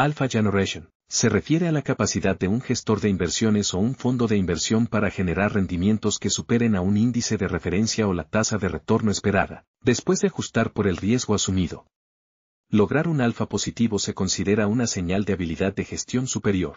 Alpha Generation. Se refiere a la capacidad de un gestor de inversiones o un fondo de inversión para generar rendimientos que superen a un índice de referencia o la tasa de retorno esperada, después de ajustar por el riesgo asumido. Lograr un alfa positivo se considera una señal de habilidad de gestión superior.